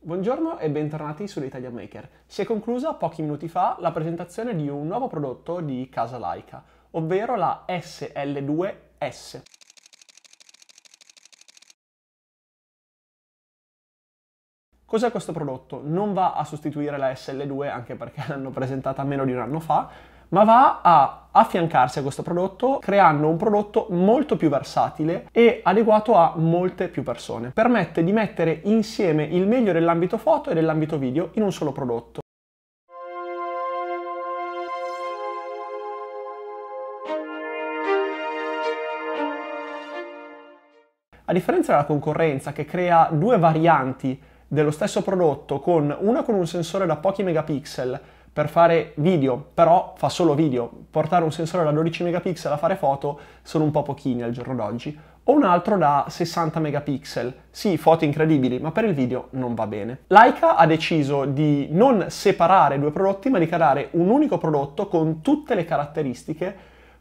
Buongiorno e bentornati sull'Italia Maker. Si è conclusa pochi minuti fa la presentazione di un nuovo prodotto di Casa Laica, ovvero la SL2S. Cos'è questo prodotto? Non va a sostituire la SL2 anche perché l'hanno presentata meno di un anno fa, ma va a affiancarsi a questo prodotto creando un prodotto molto più versatile e adeguato a molte più persone. Permette di mettere insieme il meglio dell'ambito foto e dell'ambito video in un solo prodotto. A differenza della concorrenza che crea due varianti dello stesso prodotto con una con un sensore da pochi megapixel per fare video, però fa solo video. Portare un sensore da 12 megapixel a fare foto sono un po' pochini al giorno d'oggi. O un altro da 60 megapixel. Sì, foto incredibili, ma per il video non va bene. Leica ha deciso di non separare due prodotti, ma di creare un unico prodotto con tutte le caratteristiche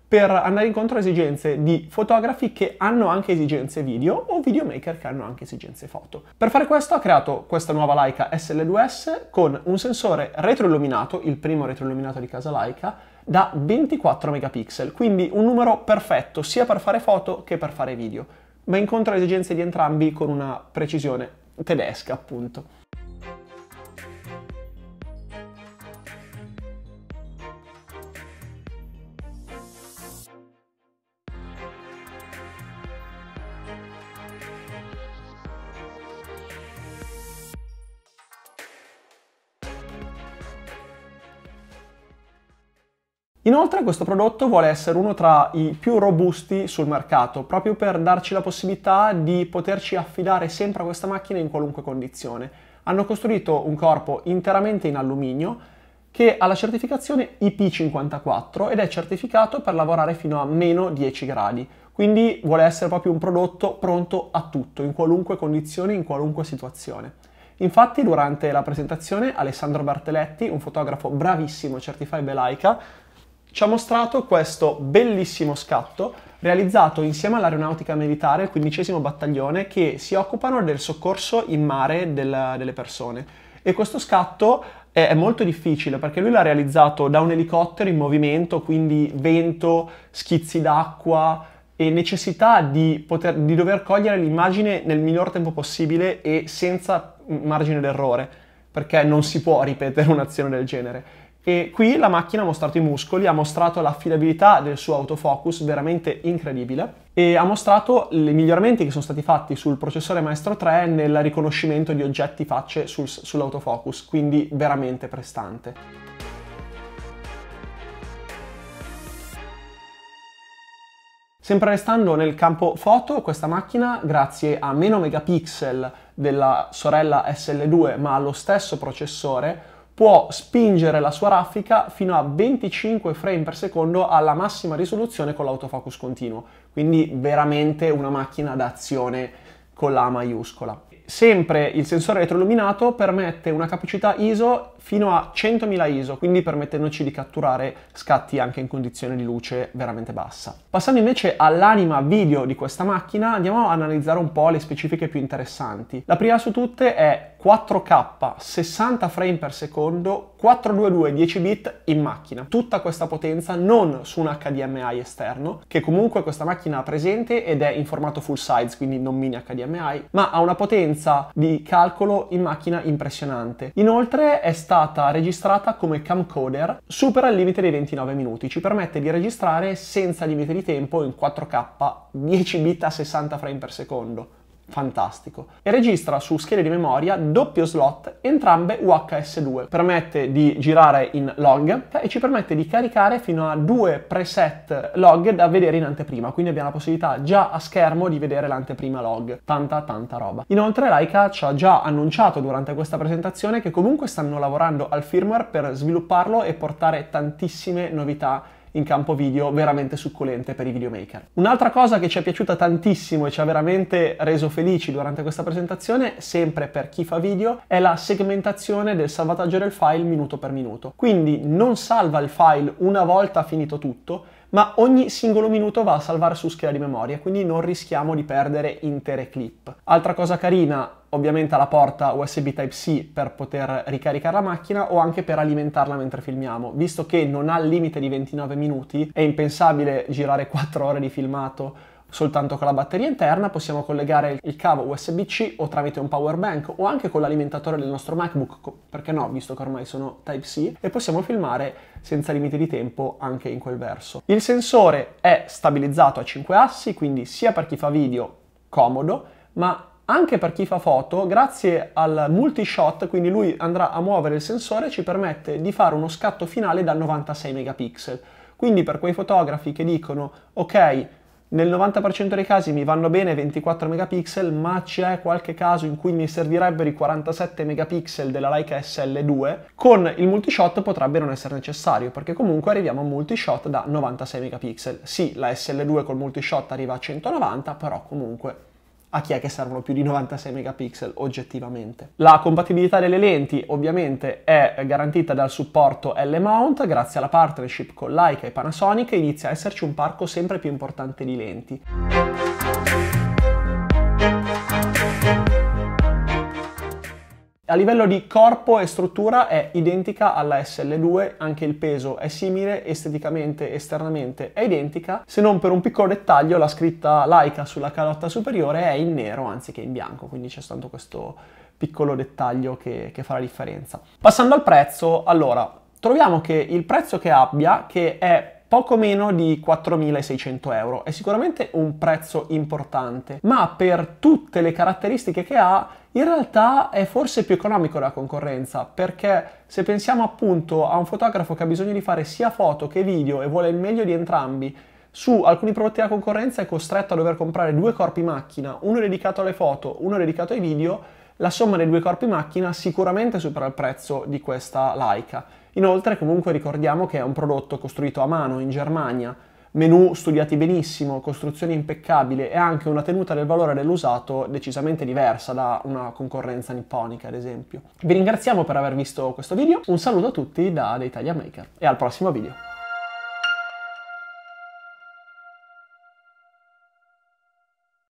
per andare incontro a esigenze di fotografi che hanno anche esigenze video o videomaker che hanno anche esigenze foto. Per fare questo ha creato questa nuova Leica SL2S con un sensore retroilluminato, il primo retroilluminato di casa Leica, da 24 megapixel, quindi un numero perfetto sia per fare foto che per fare video, ma incontra le esigenze di entrambi con una precisione tedesca appunto. Inoltre questo prodotto vuole essere uno tra i più robusti sul mercato, proprio per darci la possibilità di poterci affidare sempre a questa macchina in qualunque condizione. Hanno costruito un corpo interamente in alluminio che ha la certificazione IP54 ed è certificato per lavorare fino a meno 10 gradi, quindi vuole essere proprio un prodotto pronto a tutto, in qualunque condizione, in qualunque situazione. Infatti durante la presentazione Alessandro Bartelletti, un fotografo bravissimo, certified Leica, ci ha mostrato questo bellissimo scatto realizzato insieme all'aeronautica militare, il 15 battaglione, che si occupano del soccorso in mare del, delle persone. E questo scatto è, è molto difficile perché lui l'ha realizzato da un elicottero in movimento, quindi vento, schizzi d'acqua, e necessità di, poter, di, dover cogliere l'immagine nel minor tempo possibile e senza margine d'errore, perché non si può ripetere un'azione del genere e qui la macchina ha mostrato i muscoli, ha mostrato l'affidabilità del suo autofocus veramente incredibile e ha mostrato i miglioramenti che sono stati fatti sul processore Maestro 3 nel riconoscimento di oggetti facce sul, sull'autofocus, quindi veramente prestante. Sempre restando nel campo foto, questa macchina, grazie a meno megapixel della sorella SL2 ma allo stesso processore, può spingere la sua raffica fino a 25 frame per secondo alla massima risoluzione con l'autofocus continuo, quindi veramente una macchina d'azione con la maiuscola. Sempre il sensore retroilluminato permette una capacità ISO fino a 100.000 ISO, quindi permettendoci di catturare scatti anche in condizioni di luce veramente bassa. Passando invece all'anima video di questa macchina, andiamo a analizzare un po' le specifiche più interessanti. La prima su tutte è 4K 60 frame per secondo 422 10 bit in macchina. Tutta questa potenza non su un HDMI esterno, che comunque questa macchina ha presente ed è in formato full size, quindi non mini HDMI, ma ha una potenza di calcolo in macchina impressionante. Inoltre è stata registrata come camcoder, supera il limite dei 29 minuti, ci permette di registrare senza limite di tempo in 4K 10 bit a 60 frame per secondo fantastico. E registra su schede di memoria doppio slot, entrambe UHS2. Permette di girare in log e ci permette di caricare fino a due preset log da vedere in anteprima, quindi abbiamo la possibilità già a schermo di vedere l'anteprima log. Tanta tanta roba. Inoltre Laika ci ha già annunciato durante questa presentazione che comunque stanno lavorando al firmware per svilupparlo e portare tantissime novità in campo video veramente succulente per i videomaker. Un'altra cosa che ci è piaciuta tantissimo e ci ha veramente reso felici durante questa presentazione, sempre per chi fa video, è la segmentazione del salvataggio del file minuto per minuto. Quindi non salva il file una volta finito tutto, ma ogni singolo minuto va a salvare su scheda di memoria, quindi non rischiamo di perdere intere clip. Altra cosa carina ovviamente alla porta USB Type-C per poter ricaricare la macchina o anche per alimentarla mentre filmiamo. Visto che non ha il limite di 29 minuti, è impensabile girare 4 ore di filmato soltanto con la batteria interna, possiamo collegare il cavo USB-C o tramite un power bank o anche con l'alimentatore del nostro MacBook, perché no, visto che ormai sono Type-C, e possiamo filmare senza limiti di tempo anche in quel verso. Il sensore è stabilizzato a 5 assi, quindi sia per chi fa video comodo, ma anche per chi fa foto, grazie al multi-shot, quindi lui andrà a muovere il sensore, ci permette di fare uno scatto finale da 96 megapixel. Quindi per quei fotografi che dicono, ok, nel 90% dei casi mi vanno bene 24 megapixel, ma c'è qualche caso in cui mi servirebbero i 47 megapixel della Leica SL2, con il multishot potrebbe non essere necessario, perché comunque arriviamo a un multishot da 96 megapixel. Sì, la SL2 col multishot arriva a 190, però comunque a chi è che servono più di 96 megapixel oggettivamente. La compatibilità delle lenti ovviamente è garantita dal supporto L-mount, grazie alla partnership con Leica e Panasonic inizia a esserci un parco sempre più importante di lenti. A livello di corpo e struttura è identica alla SL2, anche il peso è simile, esteticamente, esternamente è identica, se non per un piccolo dettaglio la scritta Laika sulla calotta superiore è in nero anziché in bianco, quindi c'è stato questo piccolo dettaglio che, che fa la differenza. Passando al prezzo, allora, troviamo che il prezzo che abbia, che è poco meno di 4.600 euro. È sicuramente un prezzo importante, ma per tutte le caratteristiche che ha, in realtà è forse più economico della concorrenza, perché se pensiamo appunto a un fotografo che ha bisogno di fare sia foto che video e vuole il meglio di entrambi, su alcuni prodotti della concorrenza è costretto a dover comprare due corpi macchina, uno dedicato alle foto, uno dedicato ai video, la somma dei due corpi macchina sicuramente supera il prezzo di questa Leica. Inoltre comunque ricordiamo che è un prodotto costruito a mano in Germania, menu studiati benissimo, costruzione impeccabile e anche una tenuta del valore dell'usato decisamente diversa da una concorrenza nipponica ad esempio. Vi ringraziamo per aver visto questo video, un saluto a tutti da The Italia Maker e al prossimo video.